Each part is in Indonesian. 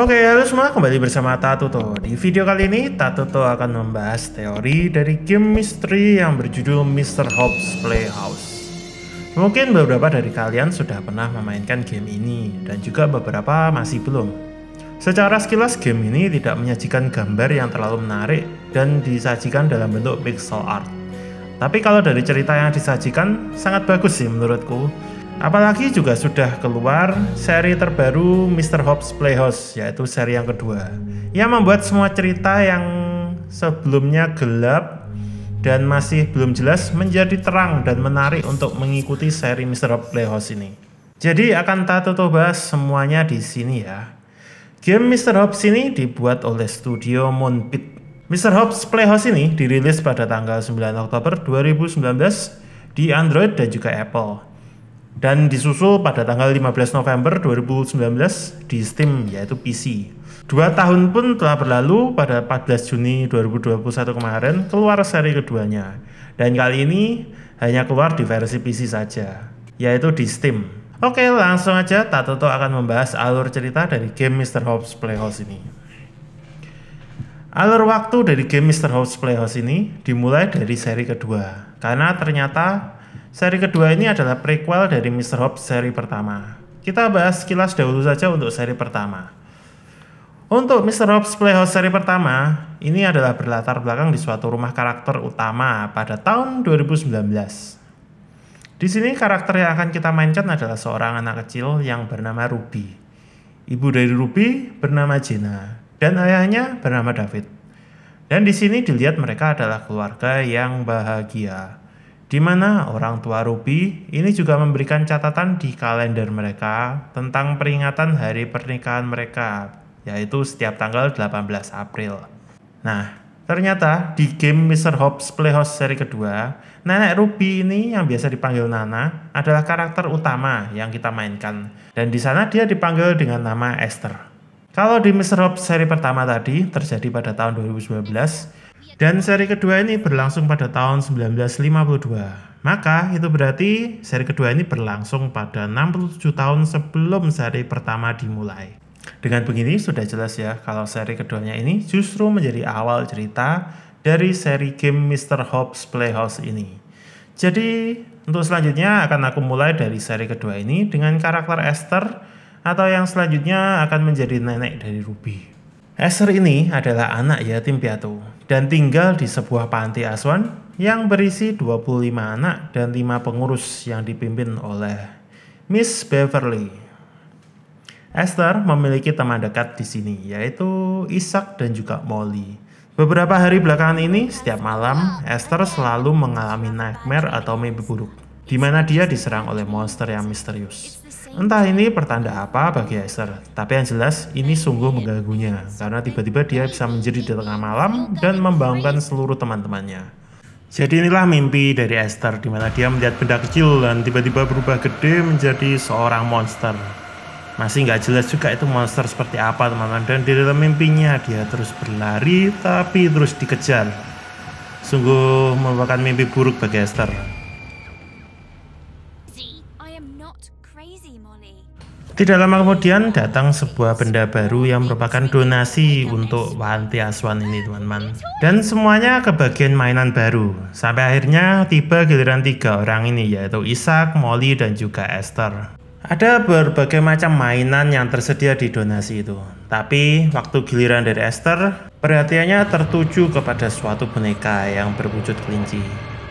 Oke, halo semua, kembali bersama Tato Di video kali ini, Tato akan membahas teori dari game misteri yang berjudul Mr. Hobbs Playhouse. Mungkin beberapa dari kalian sudah pernah memainkan game ini, dan juga beberapa masih belum. Secara sekilas, game ini tidak menyajikan gambar yang terlalu menarik dan disajikan dalam bentuk pixel art. Tapi kalau dari cerita yang disajikan, sangat bagus sih menurutku Apalagi juga sudah keluar seri terbaru Mr. Hobbs Playhouse, yaitu seri yang kedua. yang membuat semua cerita yang sebelumnya gelap dan masih belum jelas menjadi terang dan menarik untuk mengikuti seri Mr. Hobbs Playhouse ini. Jadi akan tato tutup bahas semuanya di sini ya. Game Mr. Hobbs ini dibuat oleh studio Moonbit. Mr. Hobbs Playhouse ini dirilis pada tanggal 9 Oktober 2019 di Android dan juga Apple dan disusul pada tanggal 15 November 2019 di Steam yaitu PC. Dua tahun pun telah berlalu pada 14 Juni 2021 kemarin keluar seri keduanya dan kali ini hanya keluar di versi PC saja yaitu di Steam. Oke langsung aja tak tentu akan membahas alur cerita dari game Mr. Hobbs Playhouse ini. Alur waktu dari game Mr. Hobbs Playhouse ini dimulai dari seri kedua karena ternyata Seri kedua ini adalah prequel dari Mr. Hobbs seri pertama. Kita bahas sekilas dahulu saja untuk seri pertama. Untuk Mr. Hobbs Playhouse seri pertama, ini adalah berlatar belakang di suatu rumah karakter utama pada tahun 2019. Di sini karakter yang akan kita mainkan adalah seorang anak kecil yang bernama Ruby. Ibu dari Ruby bernama Jenna dan ayahnya bernama David. Dan di sini dilihat mereka adalah keluarga yang bahagia di mana orang tua Ruby ini juga memberikan catatan di kalender mereka tentang peringatan hari pernikahan mereka, yaitu setiap tanggal 18 April. Nah, ternyata di game Mr. Hobbs Playhouse seri kedua, nenek Ruby ini yang biasa dipanggil Nana adalah karakter utama yang kita mainkan, dan di sana dia dipanggil dengan nama Esther. Kalau di Mr. Hobbs seri pertama tadi terjadi pada tahun 2019, dan seri kedua ini berlangsung pada tahun 1952. Maka itu berarti seri kedua ini berlangsung pada 67 tahun sebelum seri pertama dimulai. Dengan begini sudah jelas ya kalau seri keduanya ini justru menjadi awal cerita dari seri game Mr. Hobbs Playhouse ini. Jadi untuk selanjutnya akan aku mulai dari seri kedua ini dengan karakter Esther atau yang selanjutnya akan menjadi nenek dari Ruby. Esther ini adalah anak yatim piatu dan tinggal di sebuah panti asuhan yang berisi 25 anak dan 5 pengurus yang dipimpin oleh Miss Beverly. Esther memiliki teman dekat di sini yaitu Isaac dan juga Molly. Beberapa hari belakangan ini, setiap malam Esther selalu mengalami nightmare atau mimpi buruk di mana dia diserang oleh monster yang misterius. Entah ini pertanda apa bagi Esther, tapi yang jelas ini sungguh mengganggunya karena tiba-tiba dia bisa menjadi di tengah malam dan membangunkan seluruh teman-temannya. Jadi inilah mimpi dari Esther di mana dia melihat benda kecil dan tiba-tiba berubah gede menjadi seorang monster. Masih nggak jelas juga itu monster seperti apa teman-teman dan di dalam mimpinya dia terus berlari tapi terus dikejar. Sungguh merupakan mimpi buruk bagi Esther. Tidak lama kemudian datang sebuah benda baru yang merupakan donasi untuk panti asuhan ini teman-teman. Dan semuanya ke bagian mainan baru. Sampai akhirnya tiba giliran tiga orang ini yaitu Isaac, Molly, dan juga Esther. Ada berbagai macam mainan yang tersedia di donasi itu. Tapi waktu giliran dari Esther, perhatiannya tertuju kepada suatu boneka yang berwujud kelinci.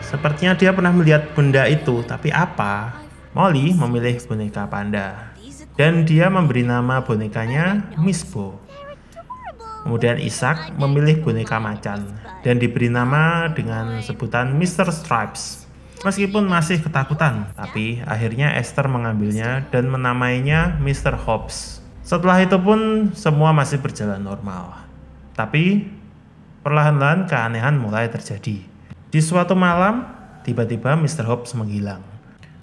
Sepertinya dia pernah melihat benda itu, tapi apa? Molly memilih boneka panda. Dan dia memberi nama bonekanya Misbo. Kemudian Isaac memilih boneka macan dan diberi nama dengan sebutan Mr. Stripes. Meskipun masih ketakutan, tapi akhirnya Esther mengambilnya dan menamainya Mr. Hobbs. Setelah itu pun semua masih berjalan normal. Tapi perlahan-lahan keanehan mulai terjadi. Di suatu malam, tiba-tiba Mr. Hobbs menghilang.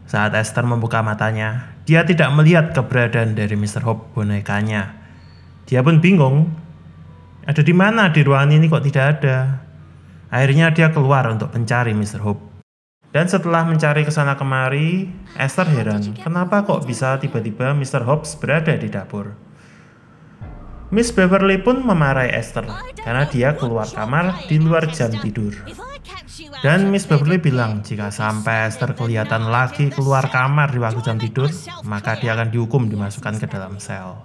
Saat Esther membuka matanya, dia tidak melihat keberadaan dari Mr. Hope bonekanya. Dia pun bingung. Ada di mana di ruangan ini kok tidak ada? Akhirnya dia keluar untuk mencari Mr. Hope. Dan setelah mencari ke sana kemari, Esther heran, kenapa kok bisa tiba-tiba Mr. Hobbs berada di dapur? Miss Beverly pun memarahi Esther karena dia keluar kamar di luar jam tidur. Dan Miss Beverly bilang jika sampai Esther kelihatan lagi keluar kamar di waktu jam tidur, maka dia akan dihukum dimasukkan ke dalam sel.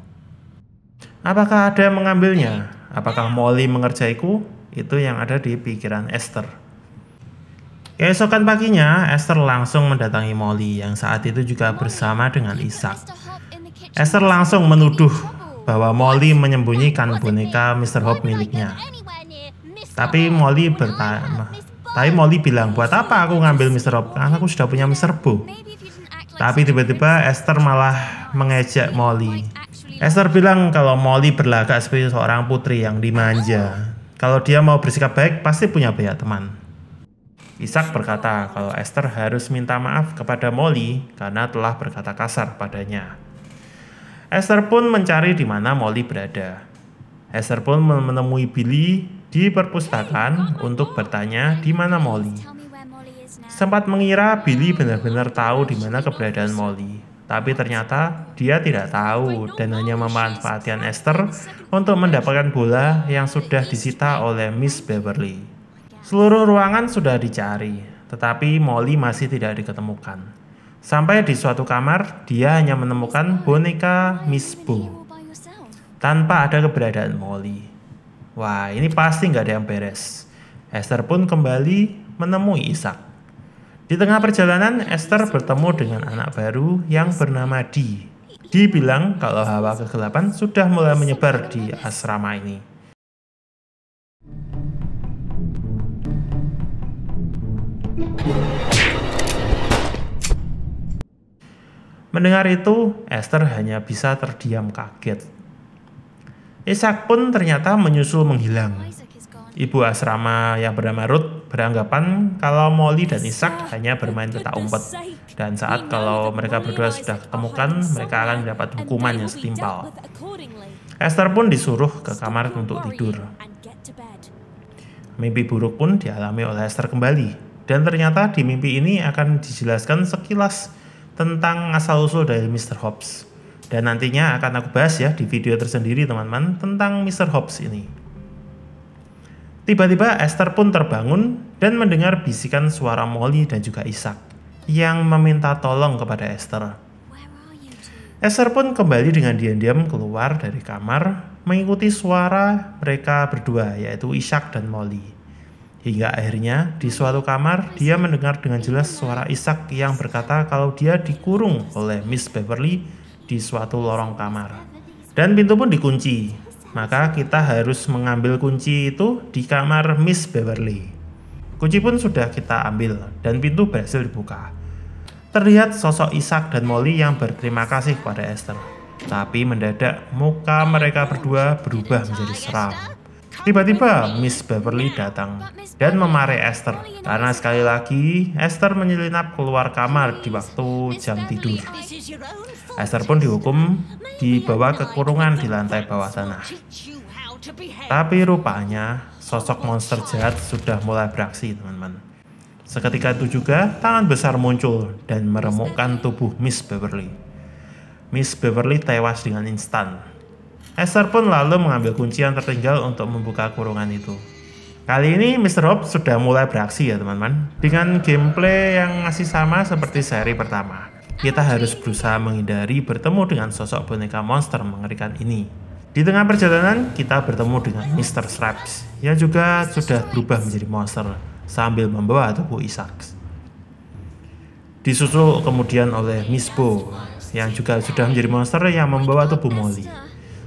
Apakah ada yang mengambilnya? Apakah Molly mengerjaiku? Itu yang ada di pikiran Esther. Keesokan paginya, Esther langsung mendatangi Molly yang saat itu juga bersama dengan Isaac. Esther langsung menuduh bahwa Molly menyembunyikan boneka Mr. Hope miliknya. Tapi Molly bertanya, tapi Molly bilang, buat apa aku ngambil Mr. Rob? Karena aku sudah punya Mr. Bo. Tapi tiba-tiba Esther malah mengejek Molly. Esther bilang kalau Molly berlagak seperti seorang putri yang dimanja. Kalau dia mau bersikap baik, pasti punya banyak teman. Isaac berkata kalau Esther harus minta maaf kepada Molly karena telah berkata kasar padanya. Esther pun mencari di mana Molly berada. Esther pun menemui Billy di perpustakaan untuk bertanya di mana Molly. Sempat mengira Billy benar-benar tahu di mana keberadaan Molly, tapi ternyata dia tidak tahu dan hanya memanfaatkan Esther untuk mendapatkan bola yang sudah disita oleh Miss Beverly. Seluruh ruangan sudah dicari, tetapi Molly masih tidak diketemukan. Sampai di suatu kamar, dia hanya menemukan boneka Miss Bo tanpa ada keberadaan Molly. Wah, ini pasti nggak ada yang beres. Esther pun kembali menemui Ishak. Di tengah perjalanan, Esther bertemu dengan anak baru yang bernama Di. Di bilang kalau hawa kegelapan sudah mulai menyebar di asrama ini. Mendengar itu, Esther hanya bisa terdiam kaget Ishak pun ternyata menyusul menghilang. Ibu asrama yang bernama Ruth beranggapan kalau Molly dan Ishak hanya bermain petak umpet. Dan saat kalau mereka berdua sudah ketemukan, mereka akan mendapat hukuman yang setimpal. Esther pun disuruh ke kamar untuk tidur. Mimpi buruk pun dialami oleh Esther kembali. Dan ternyata di mimpi ini akan dijelaskan sekilas tentang asal-usul dari Mr. Hobbs. Dan nantinya akan aku bahas ya di video tersendiri teman-teman tentang Mr. Hobbs ini. Tiba-tiba Esther pun terbangun dan mendengar bisikan suara Molly dan juga Isaac yang meminta tolong kepada Esther. Esther pun kembali dengan diam-diam keluar dari kamar mengikuti suara mereka berdua yaitu Isaac dan Molly. Hingga akhirnya di suatu kamar dia mendengar dengan jelas suara Isaac yang berkata kalau dia dikurung oleh Miss Beverly di suatu lorong kamar. Dan pintu pun dikunci. Maka kita harus mengambil kunci itu di kamar Miss Beverly. Kunci pun sudah kita ambil dan pintu berhasil dibuka. Terlihat sosok Ishak dan Molly yang berterima kasih pada Esther. Tapi mendadak muka mereka berdua berubah menjadi seram Tiba-tiba Miss Beverly ya, datang dan memarahi Esther karena sekali lagi Esther menyelinap keluar kamar di waktu jam tidur. Esther pun dihukum dibawa ke kurungan di lantai bawah tanah. Tapi rupanya sosok monster jahat sudah mulai beraksi teman-teman. Seketika itu juga tangan besar muncul dan meremukkan tubuh Miss Beverly. Miss Beverly tewas dengan instan Esther pun lalu mengambil kunci yang tertinggal untuk membuka kurungan itu. Kali ini Mr. Hope sudah mulai beraksi ya teman-teman Dengan gameplay yang masih sama seperti seri pertama Kita harus berusaha menghindari bertemu dengan sosok boneka monster mengerikan ini Di tengah perjalanan kita bertemu dengan Mr. Straps Yang juga sudah berubah menjadi monster Sambil membawa tubuh Isaac Disusul kemudian oleh Miss Bo Yang juga sudah menjadi monster yang membawa tubuh Molly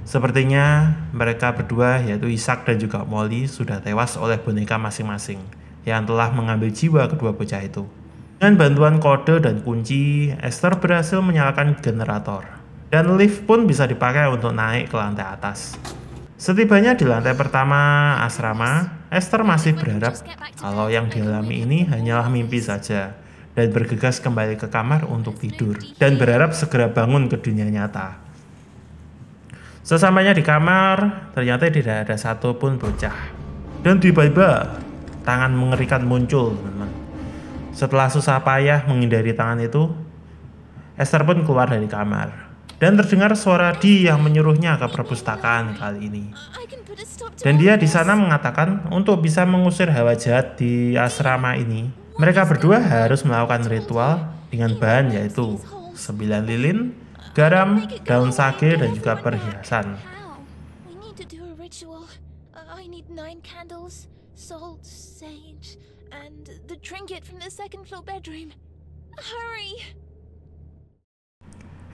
Sepertinya mereka berdua yaitu Ishak dan juga Molly sudah tewas oleh boneka masing-masing yang telah mengambil jiwa kedua bocah itu. Dengan bantuan kode dan kunci, Esther berhasil menyalakan generator. Dan lift pun bisa dipakai untuk naik ke lantai atas. Setibanya di lantai pertama asrama, Esther masih berharap kalau yang dialami ini hanyalah mimpi saja dan bergegas kembali ke kamar untuk tidur dan berharap segera bangun ke dunia nyata. Sesampainya di kamar, ternyata tidak ada satupun bocah. Dan tiba-tiba, tangan mengerikan muncul, teman-teman. Setelah susah payah menghindari tangan itu, Esther pun keluar dari kamar. Dan terdengar suara Di yang menyuruhnya ke perpustakaan kali ini. Dan dia di sana mengatakan untuk bisa mengusir hawa jahat di asrama ini, mereka berdua harus melakukan ritual dengan bahan yaitu 9 lilin, garam, daun sage dan juga perhiasan.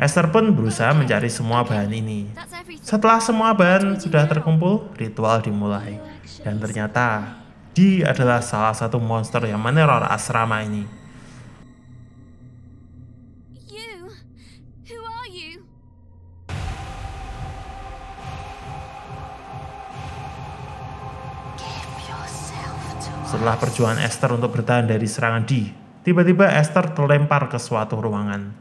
Esther pun berusaha mencari semua bahan ini. Setelah semua bahan sudah terkumpul, ritual dimulai. Dan ternyata, Dee adalah salah satu monster yang meneror asrama ini. Setelah perjuangan Esther untuk bertahan dari serangan Di, tiba-tiba Esther terlempar ke suatu ruangan.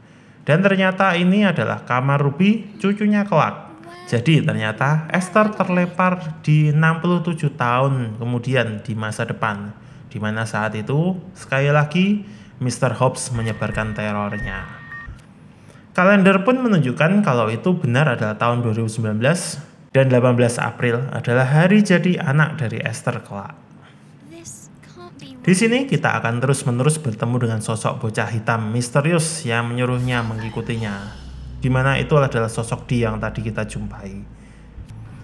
Dan ternyata ini adalah kamar Ruby, cucunya kelak. Jadi ternyata Esther terlempar di 67 tahun kemudian di masa depan, di mana saat itu sekali lagi Mr. Hobbs menyebarkan terornya. Kalender pun menunjukkan kalau itu benar adalah tahun 2019 dan 18 April adalah hari jadi anak dari Esther kelak. Di sini kita akan terus-menerus bertemu dengan sosok bocah hitam misterius yang menyuruhnya mengikutinya. Di itu adalah sosok di yang tadi kita jumpai.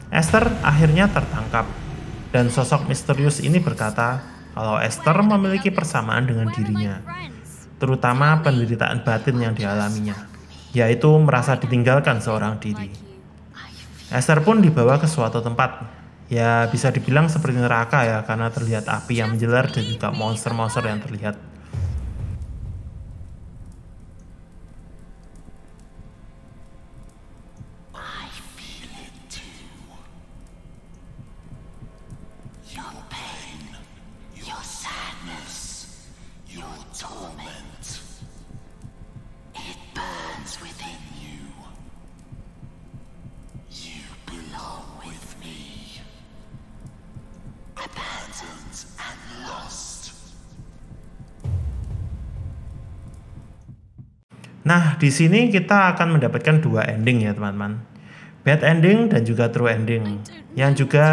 Esther akhirnya tertangkap dan sosok misterius ini berkata kalau Esther memiliki persamaan dengan dirinya, terutama penderitaan batin yang dialaminya, yaitu merasa ditinggalkan seorang diri. Esther pun dibawa ke suatu tempat ya bisa dibilang seperti neraka ya karena terlihat api yang menjelar dan juga monster-monster yang terlihat Nah, di sini kita akan mendapatkan dua ending ya, teman-teman. Bad ending dan juga true ending. Yang juga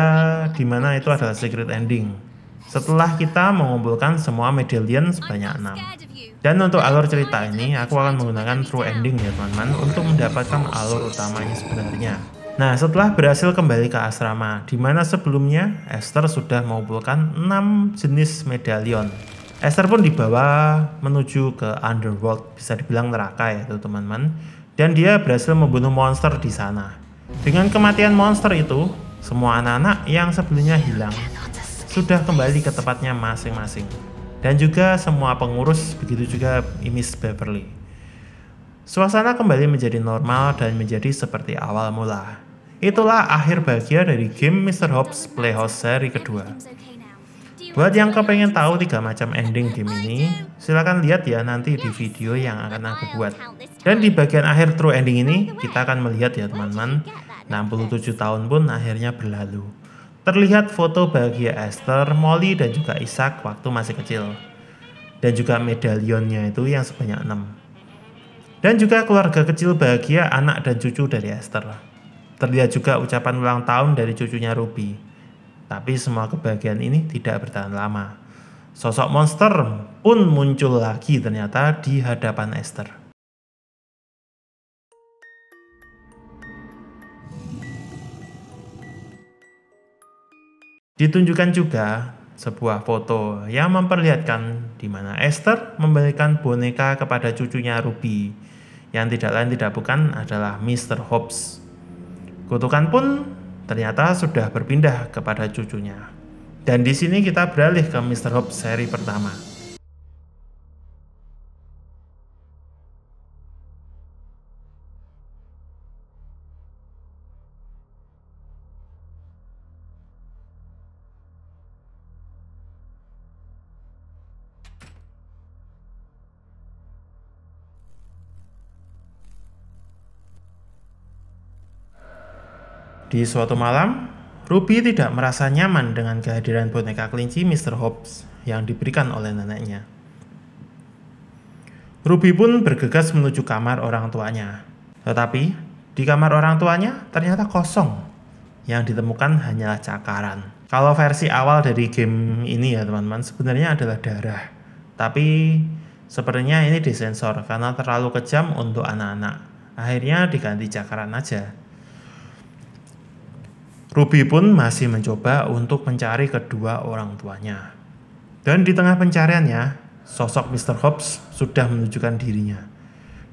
dimana itu adalah secret ending. Setelah kita mengumpulkan semua medallion sebanyak 6. Dan untuk alur cerita ini, aku akan menggunakan true ending ya, teman-teman, untuk mendapatkan alur utama ini sebenarnya. Nah, setelah berhasil kembali ke asrama, di mana sebelumnya Esther sudah mengumpulkan 6 jenis medallion Esther pun dibawa menuju ke underworld, bisa dibilang neraka ya teman-teman. Dan dia berhasil membunuh monster di sana. Dengan kematian monster itu, semua anak-anak yang sebelumnya hilang sudah kembali ke tempatnya masing-masing. Dan juga semua pengurus, begitu juga Miss Beverly. Suasana kembali menjadi normal dan menjadi seperti awal mula. Itulah akhir bahagia dari game Mr. Hobbs Playhouse seri kedua. Buat yang kepengen tahu tiga macam ending game ini, silahkan lihat ya nanti di video yang akan aku buat. Dan di bagian akhir true ending ini, kita akan melihat ya teman-teman, 67 tahun pun akhirnya berlalu. Terlihat foto bahagia Esther, Molly, dan juga Isaac waktu masih kecil. Dan juga medalionnya itu yang sebanyak 6. Dan juga keluarga kecil bahagia anak dan cucu dari Esther. Terlihat juga ucapan ulang tahun dari cucunya Ruby. Tapi semua kebahagiaan ini tidak bertahan lama. Sosok monster pun muncul lagi ternyata di hadapan Esther. Ditunjukkan juga sebuah foto yang memperlihatkan di mana Esther memberikan boneka kepada cucunya Ruby yang tidak lain tidak bukan adalah Mr. Hobbs. Kutukan pun ternyata sudah berpindah kepada cucunya. Dan di sini kita beralih ke Mr. Hope seri pertama. Di suatu malam, Ruby tidak merasa nyaman dengan kehadiran boneka kelinci Mr. Hobbs yang diberikan oleh neneknya. Ruby pun bergegas menuju kamar orang tuanya. Tetapi, di kamar orang tuanya ternyata kosong. Yang ditemukan hanyalah cakaran. Kalau versi awal dari game ini ya teman-teman, sebenarnya adalah darah. Tapi, sepertinya ini disensor karena terlalu kejam untuk anak-anak. Akhirnya diganti cakaran aja. Ruby pun masih mencoba untuk mencari kedua orang tuanya. Dan di tengah pencariannya, sosok Mr. Hobbs sudah menunjukkan dirinya.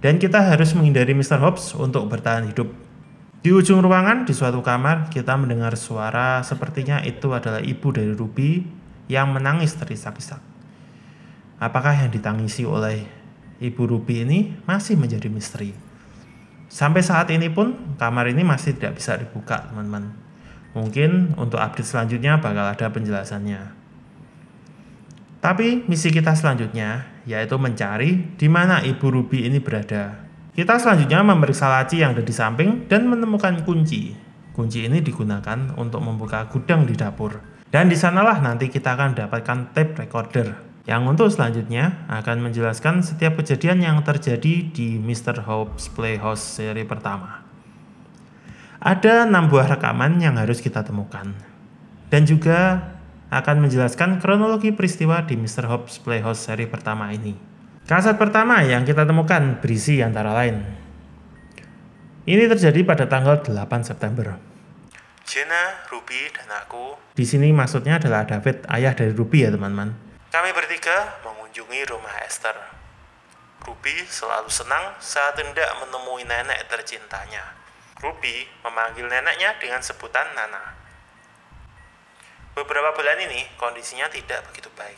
Dan kita harus menghindari Mr. Hobbs untuk bertahan hidup. Di ujung ruangan di suatu kamar, kita mendengar suara sepertinya itu adalah ibu dari Ruby yang menangis terisak-isak. Apakah yang ditangisi oleh ibu Ruby ini masih menjadi misteri. Sampai saat ini pun kamar ini masih tidak bisa dibuka, teman-teman. Mungkin untuk update selanjutnya bakal ada penjelasannya. Tapi misi kita selanjutnya yaitu mencari di mana Ibu Ruby ini berada. Kita selanjutnya memeriksa laci yang ada di samping dan menemukan kunci. Kunci ini digunakan untuk membuka gudang di dapur. Dan di sanalah nanti kita akan dapatkan tape recorder yang untuk selanjutnya akan menjelaskan setiap kejadian yang terjadi di Mr. Hope's Playhouse seri pertama. Ada enam buah rekaman yang harus kita temukan. Dan juga akan menjelaskan kronologi peristiwa di Mr. Hobbs Playhouse seri pertama ini. Kasat pertama yang kita temukan berisi antara lain. Ini terjadi pada tanggal 8 September. Jenna, Ruby, dan aku. Di sini maksudnya adalah David, ayah dari Ruby ya teman-teman. Kami bertiga mengunjungi rumah Esther. Ruby selalu senang saat hendak menemui nenek tercintanya. Ruby memanggil neneknya dengan sebutan Nana. Beberapa bulan ini kondisinya tidak begitu baik.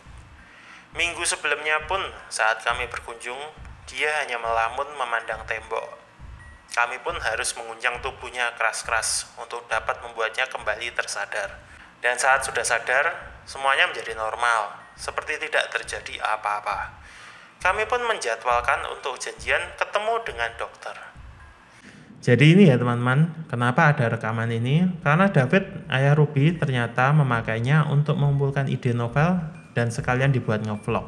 Minggu sebelumnya pun saat kami berkunjung, dia hanya melamun memandang tembok. Kami pun harus mengunjang tubuhnya keras-keras untuk dapat membuatnya kembali tersadar. Dan saat sudah sadar, semuanya menjadi normal, seperti tidak terjadi apa-apa. Kami pun menjadwalkan untuk janjian ketemu dengan dokter. Jadi ini ya teman-teman, kenapa ada rekaman ini? Karena David, ayah Ruby ternyata memakainya untuk mengumpulkan ide novel dan sekalian dibuat ngevlog.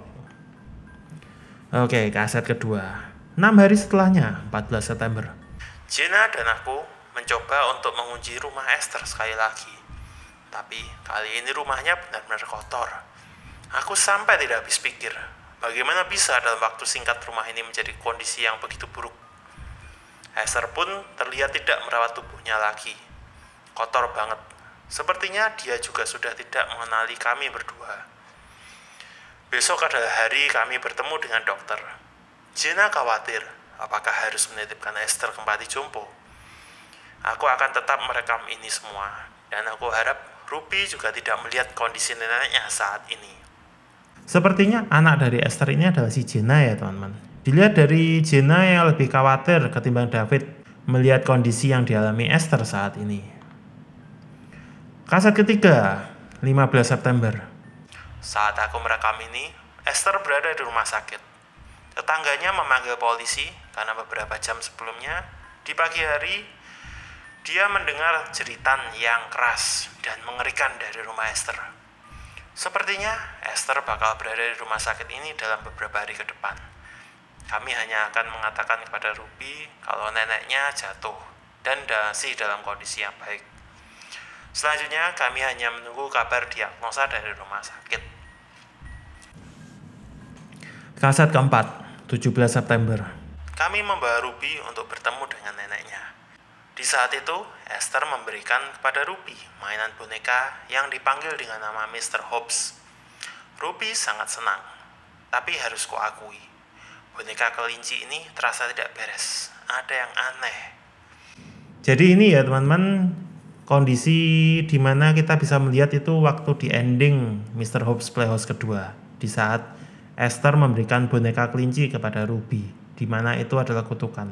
Oke, kaset kedua. 6 hari setelahnya, 14 September. Jenna dan aku mencoba untuk mengunci rumah Esther sekali lagi. Tapi kali ini rumahnya benar-benar kotor. Aku sampai tidak habis pikir, bagaimana bisa dalam waktu singkat rumah ini menjadi kondisi yang begitu buruk Hester pun terlihat tidak merawat tubuhnya lagi. Kotor banget. Sepertinya dia juga sudah tidak mengenali kami berdua. Besok adalah hari kami bertemu dengan dokter. Jena khawatir, apakah harus menitipkan Esther kembali jompo? Aku akan tetap merekam ini semua, dan aku harap Ruby juga tidak melihat kondisi neneknya saat ini. Sepertinya anak dari Esther ini adalah si Jena ya teman-teman. Dilihat dari Jena yang lebih khawatir ketimbang David melihat kondisi yang dialami Esther saat ini. Kaset ketiga, 15 September. Saat aku merekam ini, Esther berada di rumah sakit. Tetangganya memanggil polisi karena beberapa jam sebelumnya, di pagi hari, dia mendengar jeritan yang keras dan mengerikan dari rumah Esther. Sepertinya Esther bakal berada di rumah sakit ini dalam beberapa hari ke depan. Kami hanya akan mengatakan kepada Ruby kalau neneknya jatuh dan masih dalam kondisi yang baik. Selanjutnya, kami hanya menunggu kabar diagnosa dari rumah sakit. Kasat keempat, 17 September. Kami membawa Ruby untuk bertemu dengan neneknya. Di saat itu, Esther memberikan kepada Ruby mainan boneka yang dipanggil dengan nama Mr. Hobbs. Ruby sangat senang, tapi harus kuakui, boneka kelinci ini terasa tidak beres. Ada yang aneh. Jadi ini ya teman-teman kondisi di mana kita bisa melihat itu waktu di ending Mr. Hobbs Playhouse kedua di saat Esther memberikan boneka kelinci kepada Ruby di mana itu adalah kutukan.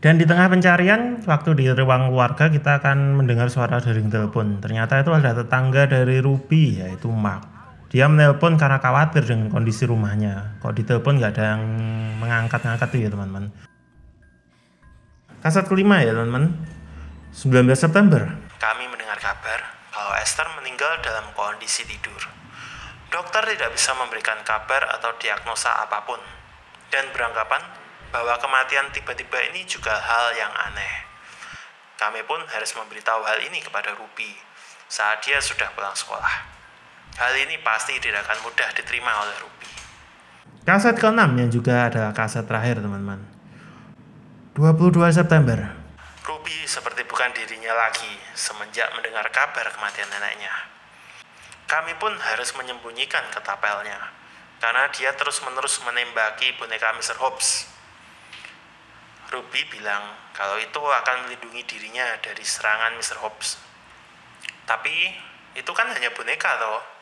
Dan di tengah pencarian, waktu di ruang keluarga kita akan mendengar suara dering telepon. Ternyata itu ada tetangga dari Ruby, yaitu Mark dia menelpon karena khawatir dengan kondisi rumahnya. Kok ditelepon nggak ada yang mengangkat-angkat tuh ya teman-teman. Kasat kelima ya teman-teman. 19 September. Kami mendengar kabar kalau Esther meninggal dalam kondisi tidur. Dokter tidak bisa memberikan kabar atau diagnosa apapun. Dan beranggapan bahwa kematian tiba-tiba ini juga hal yang aneh. Kami pun harus memberitahu hal ini kepada Ruby saat dia sudah pulang sekolah. Hal ini pasti tidak akan mudah diterima oleh Ruby. Kaset ke-6 yang juga adalah kaset terakhir teman-teman. 22 September. Ruby seperti bukan dirinya lagi semenjak mendengar kabar kematian neneknya. Kami pun harus menyembunyikan ketapelnya karena dia terus-menerus menembaki boneka Mr. Hobbs. Ruby bilang kalau itu akan melindungi dirinya dari serangan Mr. Hobbs. Tapi itu kan hanya boneka toh.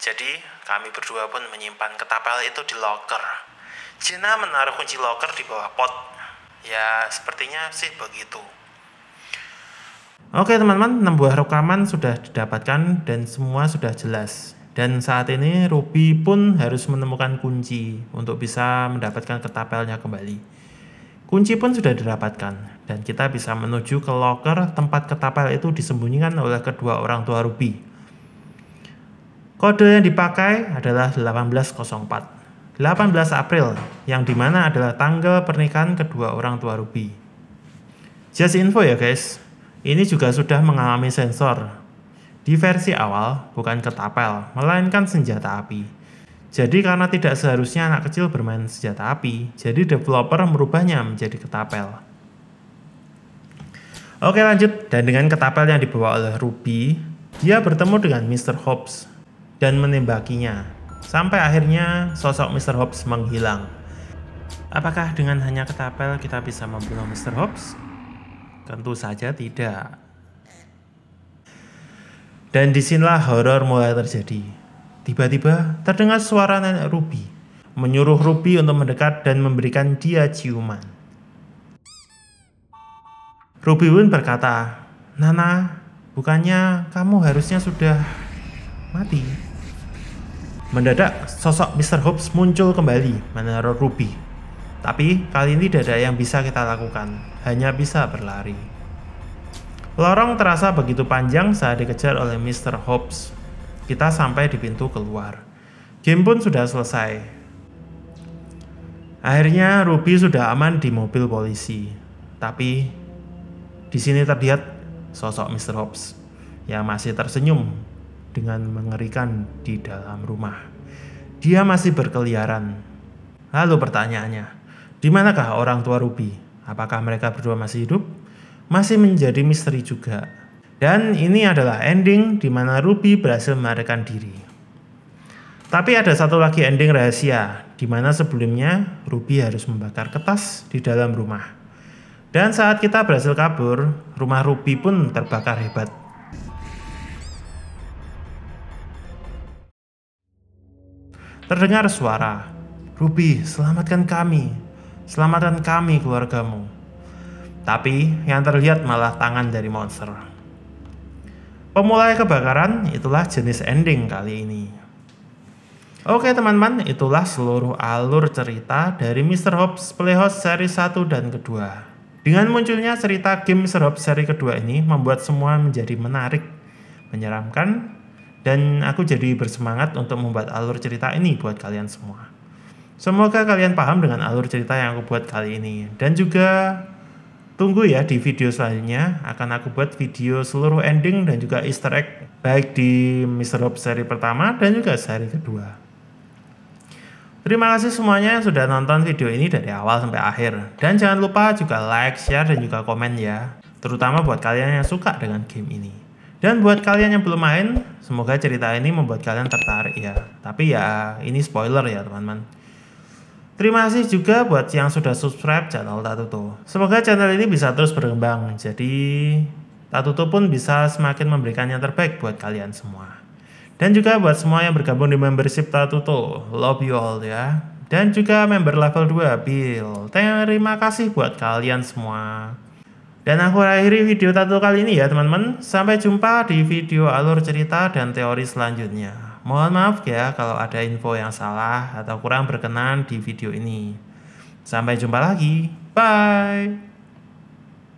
Jadi kami berdua pun menyimpan ketapel itu di locker. Cina menaruh kunci locker di bawah pot. Ya sepertinya sih begitu. Oke teman-teman, 6 buah rekaman sudah didapatkan dan semua sudah jelas. Dan saat ini Ruby pun harus menemukan kunci untuk bisa mendapatkan ketapelnya kembali. Kunci pun sudah didapatkan, dan kita bisa menuju ke locker tempat ketapel itu disembunyikan oleh kedua orang tua Ruby. Kode yang dipakai adalah 1804. 18 April, yang dimana adalah tanggal pernikahan kedua orang tua Ruby. Just info ya guys, ini juga sudah mengalami sensor. Di versi awal, bukan ketapel, melainkan senjata api. Jadi karena tidak seharusnya anak kecil bermain senjata api, jadi developer merubahnya menjadi ketapel. Oke lanjut, dan dengan ketapel yang dibawa oleh Ruby, dia bertemu dengan Mr. Hobbs, dan menembakinya. Sampai akhirnya sosok Mr. Hobbs menghilang. Apakah dengan hanya ketapel kita bisa membunuh Mr. Hobbs? Tentu saja tidak. Dan disinilah horor mulai terjadi. Tiba-tiba terdengar suara nenek Ruby menyuruh Ruby untuk mendekat dan memberikan dia ciuman. Ruby pun berkata, Nana, bukannya kamu harusnya sudah mati? Mendadak, sosok Mr. Hobbs muncul kembali, meneror Ruby. Tapi kali ini tidak ada yang bisa kita lakukan, hanya bisa berlari. Lorong terasa begitu panjang saat dikejar oleh Mr. Hobbs. Kita sampai di pintu keluar. Game pun sudah selesai. Akhirnya Ruby sudah aman di mobil polisi. Tapi di sini terlihat sosok Mr. Hobbs yang masih tersenyum dengan mengerikan di dalam rumah. Dia masih berkeliaran. Lalu pertanyaannya, di manakah orang tua Ruby? Apakah mereka berdua masih hidup? Masih menjadi misteri juga. Dan ini adalah ending di mana Ruby berhasil melarikan diri. Tapi ada satu lagi ending rahasia, di mana sebelumnya Ruby harus membakar kertas di dalam rumah. Dan saat kita berhasil kabur, rumah Ruby pun terbakar hebat. Terdengar suara, Ruby, selamatkan kami. Selamatkan kami keluargamu. Tapi yang terlihat malah tangan dari monster. Pemulai kebakaran itulah jenis ending kali ini. Oke teman-teman, itulah seluruh alur cerita dari Mr. Hobbs Playhouse seri 1 dan kedua. Dengan munculnya cerita game Mr. Hobbs seri kedua ini membuat semua menjadi menarik, menyeramkan, dan aku jadi bersemangat untuk membuat alur cerita ini buat kalian semua. Semoga kalian paham dengan alur cerita yang aku buat kali ini. Dan juga tunggu ya di video selanjutnya. Akan aku buat video seluruh ending dan juga easter egg. Baik di Mr. Hope seri pertama dan juga seri kedua. Terima kasih semuanya yang sudah nonton video ini dari awal sampai akhir. Dan jangan lupa juga like, share, dan juga komen ya. Terutama buat kalian yang suka dengan game ini. Dan buat kalian yang belum main, semoga cerita ini membuat kalian tertarik ya. Tapi ya ini spoiler ya teman-teman. Terima kasih juga buat yang sudah subscribe channel Tatuto. Semoga channel ini bisa terus berkembang. Jadi Tatuto pun bisa semakin memberikan yang terbaik buat kalian semua. Dan juga buat semua yang bergabung di membership Tatuto. Love you all ya. Dan juga member level 2 Bill. Terima kasih buat kalian semua. Dan aku akhiri video tato kali ini ya teman-teman. Sampai jumpa di video alur cerita dan teori selanjutnya. Mohon maaf ya kalau ada info yang salah atau kurang berkenan di video ini. Sampai jumpa lagi. Bye.